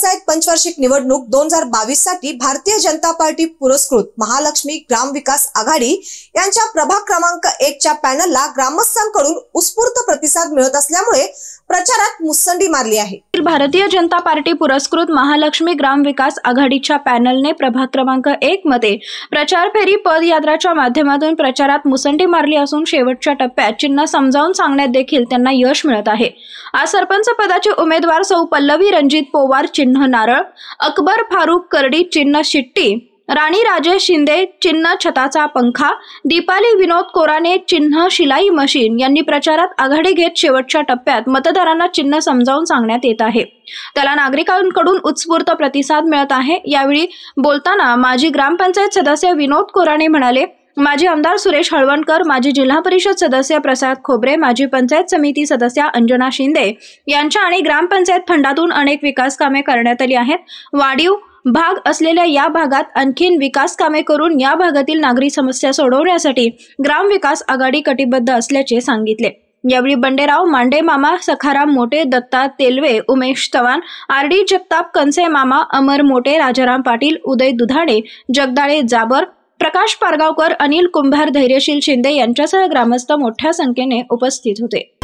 ग्रामपंचायत पंचवार्षिक निवडणूक दोन हजार बावीस साठी भारतीय जनता पार्टी पुरस्कृत महालक्ष्मी ग्रामविकास आघाडी यांच्या प्रभाग क्रमांक एकच्या पॅनलला ग्रामस्थांकडून उत्स्फूर्त प्रतिसाद मिळत असल्यामुळे प्रचारात मुसंडी मारली आहे भारतीय जनता पार्टी पुरस्कृत महालक्ष्मी ग्राम विकास आघाडीच्या पॅनलने प्रभाग क्रमांक एक मध्ये प्रचार फेरी पदयात्राच्या माध्यमातून प्रचारात मुसंडी मारली असून शेवटच्या टप्प्यात चिन्ह समजावून सांगण्यात देखील त्यांना यश मिळत आहे आज सरपंच पदाचे उमेदवार सौ पल्लवी रणजित पोवार चिन्ह नारळ अकबर फारुख करडी चिन्ह शिट्टी राणी राजेश शिंदे चिन्ह छताचा पंखा दीपाली विनोद कोराने चिन्ह शिलाई मशीन यांनी प्रचारात आघाडी घेत शेवटच्या टप्प्यात मतदारांना चिन्ह समजावून सांगण्यात येत आहे त्याला नागरिकांकडून उत्स्फूर्त प्रतिसाद मिळत आहे यावेळी बोलताना माजी ग्रामपंचायत सदस्य विनोद कोराणे म्हणाले माजी आमदार सुरेश हळवणकर माजी जिल्हा परिषद सदस्य प्रसाद खोबरे माजी पंचायत समिती सदस्य अंजना शिंदे यांच्या आणि ग्रामपंचायत फंडातून अनेक विकास कामे करण्यात आली आहेत वाढीव भाग असलेल्या या भागात आणखीन विकास कामे करून या भागातील नागरी समस्या सोडवण्यासाठी विकास आघाडी कटिबद्ध असल्याचे सांगितले यावेळी बंडेराव मांडे मामा सखाराम मोटे दत्ता तेलवे उमेश चव्हाण आर डी जगताप कंसे मामा अमर मोटे राजाराम पाटील उदय दुधाणे जगदाळे जाबर प्रकाश पारगावकर अनिल कुंभार धैर्यशील शिंदे यांच्यासह ग्रामस्थ मोठ्या संख्येने उपस्थित होते